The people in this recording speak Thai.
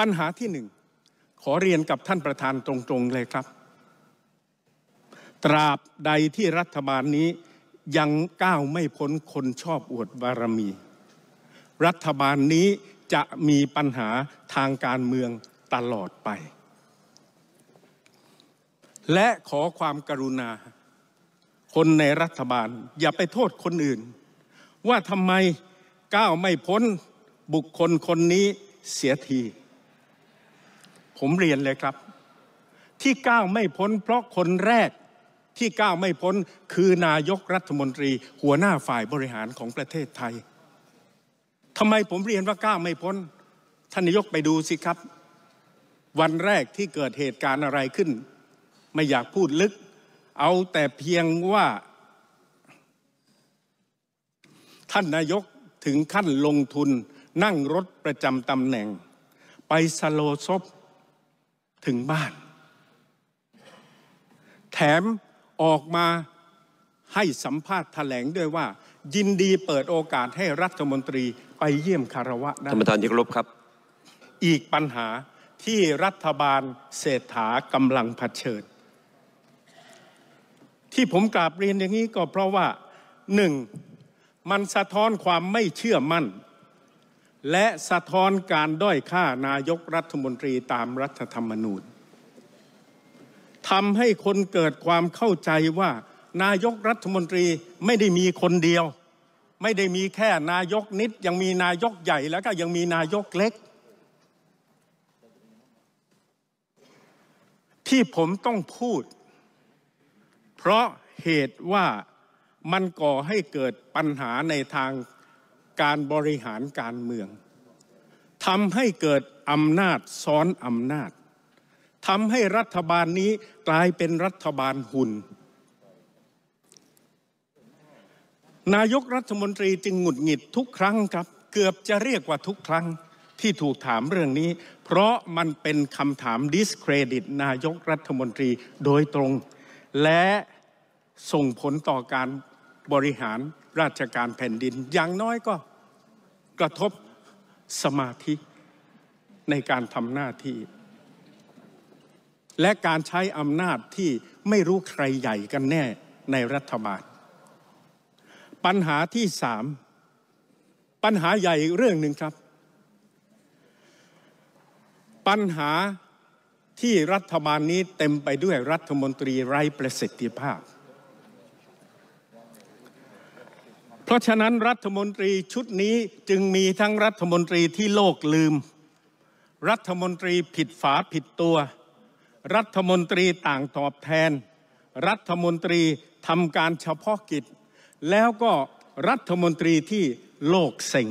ปัญหาที่หนึ่ง ขอเรียนกับท่านประธานตรง ๆ เลยครับ ตราบใดที่รัฐบาลนี้ยังก้าวไม่พ้นคนชอบอวดบารมี รัฐบาลนี้จะมีปัญหาทางการเมืองตลอดไป และขอความกรุณา คนในรัฐบาล อย่าไปโทษคนอื่น ว่าทำไมก้าวไม่พ้นบุคคลคนนี้เสียทีผมเรียนเลยครับที่ก้าวไม่พ้น เพราะคนแรกที่ก้าวไม่พ้นคือนายก รัฐมนตรีหัวหน้าฝ่ายบริหารของประเทศไทยทำไมผมเรียนว่าก้าวไม่พ้น ท่านนายกไปดูสิครับ วันแรกที่เกิดเหตุการณ์อะไรขึ้น ไม่อยากพูดลึก เอาแต่เพียงว่า ท่านนายกถึงขั้นลงทุนนั่งรถประจำตำแหน่ง ไปสโลซบถึงบ้าน แถมออกมาให้สัมภาษณ์แถลงด้วยว่า ยินดีเปิดโอกาสให้รัฐมนตรีไปเยี่ยมคารวะได้ท่านประธานที่เคารพครับ อีกปัญหาที่รัฐบาลเศรษฐากำลังเผชิญ ที่ผมกราบเรียนอย่างนี้ก็เพราะว่าหนึ่ง มันสะท้อนความไม่เชื่อมั่นและสะท้อนการด้อยค่านายกรัฐมนตรีตามรัฐธรรมนูญทำให้คนเกิดความเข้าใจว่า นายกรัฐมนตรีไม่ได้มีคนเดียว ไม่ได้มีแค่นายกนิดยังมีนายกใหญ่แล้วก็ยังมีนายกเล็ก ที่ผมต้องพูด เพราะเหตุว่ามันก่อให้เกิดปัญหาในทางการบริหารการเมืองทำให้เกิดอำนาจซ้อนอำนาจทำให้รัฐบาลนี้กลายเป็นรัฐบาลหุ่นนายกรัฐมนตรีจึงหงุดหงิดทุกครั้งครับเกือบจะเรียกว่าทุกครั้งที่ถูกถามเรื่องนี้ เพราะมันเป็นคำถามดิสเครดิต นายกรัฐมนตรีโดยตรง และส่งผลต่อการบริหารราชการแผ่นดินอย่างน้อยก็กระทบสมาธิในการทำหน้าที่และการใช้อำนาจที่ไม่รู้ใครใหญ่กันแน่ในรัฐบาล ปัญหาที่สามปัญหาใหญ่เรื่องหนึ่งครับ ปัญหาที่รัฐบาลนี้เต็มไปด้วยรัฐมนตรีไร้ประสิทธิภาพพราะฉะนั้นรัฐมนตรีชุดนี้จึงมีทั้งรัฐมนตรีที่โลกลืม รัฐมนตรีผิดฝาผิดตัว รัฐมนตรีต่างตอบแทน รัฐมนตรีทำการเฉพาะกิจ แล้วก็รัฐมนตรีที่โลกเซ็ง